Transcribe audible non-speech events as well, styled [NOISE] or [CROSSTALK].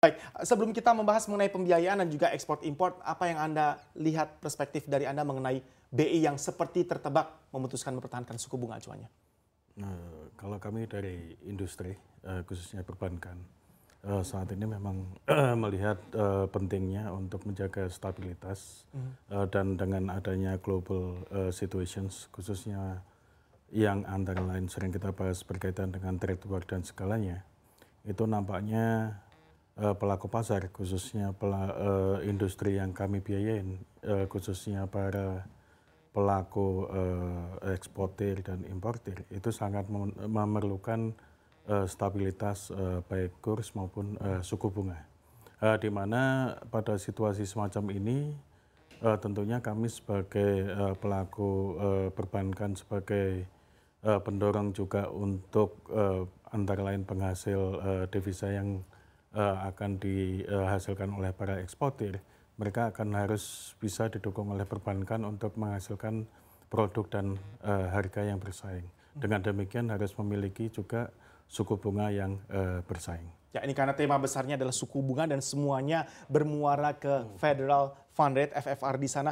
Baik, sebelum kita membahas mengenai pembiayaan dan juga ekspor impor, apa yang Anda lihat perspektif dari Anda mengenai BI yang seperti tertebak memutuskan mempertahankan suku bunga acuannya? Nah, kalau kami dari industri, eh, khususnya perbankan, eh, saat ini memang [CLEARS THROAT] melihat eh, pentingnya untuk menjaga stabilitas mhm. dan dengan adanya global situations, khususnya yang antara lain sering kita bahas berkaitan dengan trade war dan segalanya, itu nampaknya Eh, pelaku pasar, khususnya pela, uh, industri yang kami biayain, uh, khususnya para pelaku uh, eksportir dan importir, itu sangat memerlukan uh, stabilitas uh, baik kurs maupun uh, suku bunga. Uh, di mana pada situasi semacam ini, uh, tentunya kami sebagai uh, pelaku uh, perbankan sebagai uh, pendorong juga untuk uh, antara lain penghasil uh, devisa yang Eh, akan dihasilkan oleh para eksportir, mereka akan harus bisa didukung oleh perbankan untuk menghasilkan produk dan eh, harga yang bersaing. Dengan demikian harus memiliki juga suku bunga yang eh, bersaing. Ya, ini karena tema besarnya adalah suku bunga dan semuanya bermuara ke Federal Fund Rate, FFR di sana.